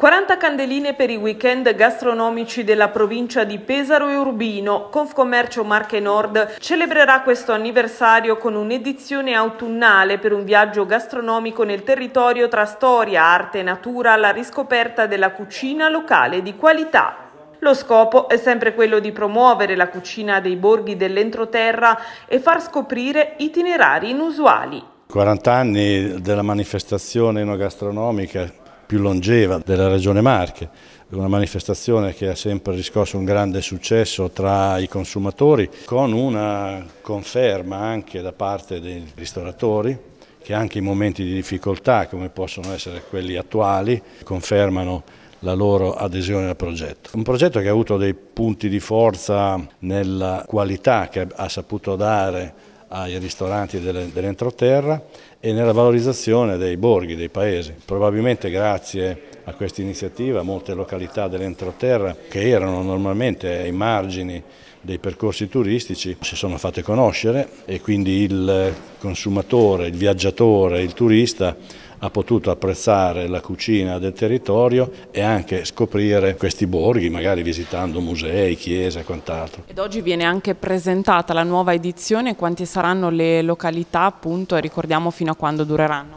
40 candeline per i weekend gastronomici della provincia di Pesaro e Urbino. Confcommercio Marche Nord celebrerà questo anniversario con un'edizione autunnale per un viaggio gastronomico nel territorio tra storia, arte e natura alla riscoperta della cucina locale di qualità. Lo scopo è sempre quello di promuovere la cucina dei borghi dell'entroterra e far scoprire itinerari inusuali. 40 anni della manifestazione gastronomica più longeva della Regione Marche, una manifestazione che ha sempre riscosso un grande successo tra i consumatori, con una conferma anche da parte dei ristoratori che anche in momenti di difficoltà, come possono essere quelli attuali, confermano la loro adesione al progetto. Un progetto che ha avuto dei punti di forza nella qualità che ha saputo dare ai ristoranti dell'entroterra e nella valorizzazione dei borghi, dei paesi. Probabilmente grazie a questa iniziativa molte località dell'entroterra che erano normalmente ai margini dei percorsi turistici si sono fatte conoscere e quindi il consumatore, il viaggiatore, il turista ha potuto apprezzare la cucina del territorio e anche scoprire questi borghi, magari visitando musei, chiese e quant'altro. Ed oggi viene anche presentata la nuova edizione, quante saranno le località appunto e ricordiamo fino a quando dureranno?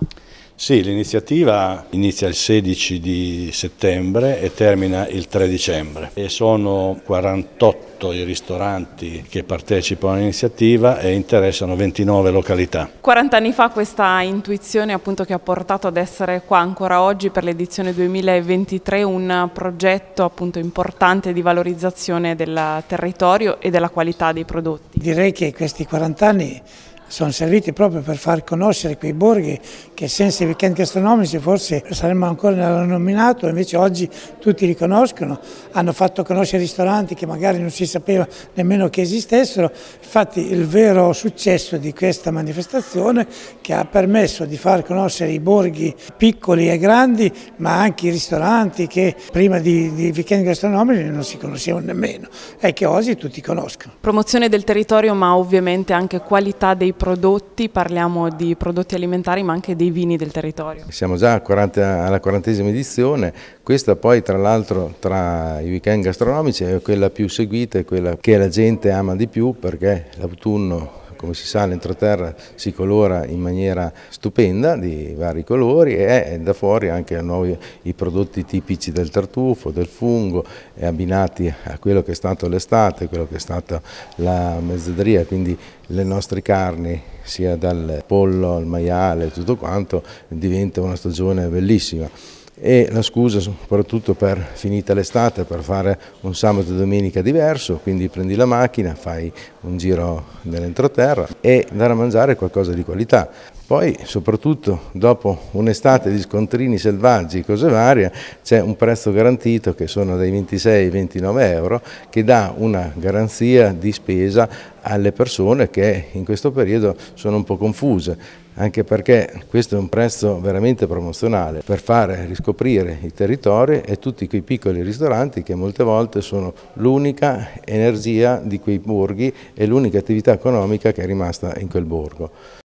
Sì, l'iniziativa inizia il 16 di settembre e termina il 3 dicembre e sono 48 i ristoranti che partecipano all'iniziativa e interessano 29 località. 40 anni fa questa intuizione appunto che ha portato ad essere qua ancora oggi per l'edizione 2023 un progetto appunto importante di valorizzazione del territorio e della qualità dei prodotti. Direi che questi 40 anni sono serviti proprio per far conoscere quei borghi che senza i weekend gastronomici forse saremmo ancora nell'annominato, invece oggi tutti li conoscono, hanno fatto conoscere ristoranti che magari non si sapeva nemmeno che esistessero, infatti il vero successo di questa manifestazione che ha permesso di far conoscere i borghi piccoli e grandi, ma anche i ristoranti che prima di, di weekend gastronomici non si conoscevano nemmeno e che oggi tutti conoscono. Promozione del territorio ma ovviamente anche qualità dei prodotti prodotti, parliamo di prodotti alimentari ma anche dei vini del territorio. Siamo già 40, alla quarantesima edizione, questa poi tra l'altro tra i weekend gastronomici è quella più seguita, è quella che la gente ama di più perché l'autunno come si sa l'entroterra si colora in maniera stupenda di vari colori e da fuori anche noi i prodotti tipici del tartufo, del fungo abbinati a quello che è stato l'estate, quello che è stata la mezzadria, quindi le nostre carni sia dal pollo al maiale tutto quanto diventa una stagione bellissima e la scusa soprattutto per finita l'estate per fare un sabato e domenica diverso, quindi prendi la macchina, fai un giro nell'entroterra e andare a mangiare qualcosa di qualità. Poi soprattutto dopo un'estate di scontrini selvaggi, e cose varie, c'è un prezzo garantito che sono dai 26 ai 29 euro che dà una garanzia di spesa alle persone che in questo periodo sono un po' confuse, anche perché questo è un prezzo veramente promozionale per fare riscoprire i territori e tutti quei piccoli ristoranti che molte volte sono l'unica energia di quei borghi e l'unica attività economica che è rimasta in quel borgo.